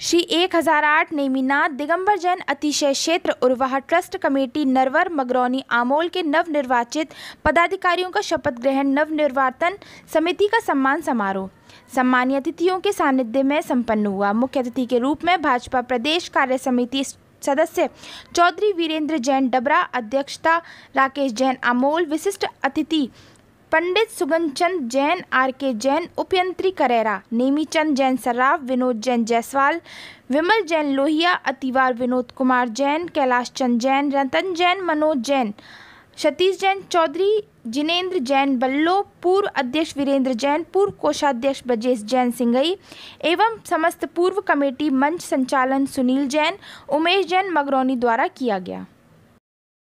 श्री 1008 नेमीनाथ दिगंबर जैन अतिशय क्षेत्र Urwah trust committee Narwar Magroni Amol के नवनिर्वाचित पदाधिकारियों का शपथ ग्रहण निर्वाचन समिति का सम्मान समारोह सम्मानीय अतिथियों के सानिध्य में संपन्न हुआ मुख्य अतिथि के रूप में भाजपा प्रदेश कार्य समिति सदस्य चौधरी वीरेंद्र जैन डबरा अध्यक्षता राकेश जैन आमोल विशिष्ट अतिथि पंडित चंद जैन आर के जैन उपयंत्री करेरा नेमीचंद जैन सर्राफ विनोद जैन जायसवाल विमल जैन लोहिया अतिवार विनोद कुमार जैन कैलाश चंद जैन रतन जैन मनोज जैन सतीश जैन चौधरी जिनेंद्र जैन बल्लो पूर्व अध्यक्ष वीरेंद्र जैन पूर्व कोषाध्यक्ष ब्रजेश जैन सिंघई एवं समस्त पूर्व कमेटी मंच संचालन सुनील जैन उमेश जैन मगरौनी द्वारा किया गया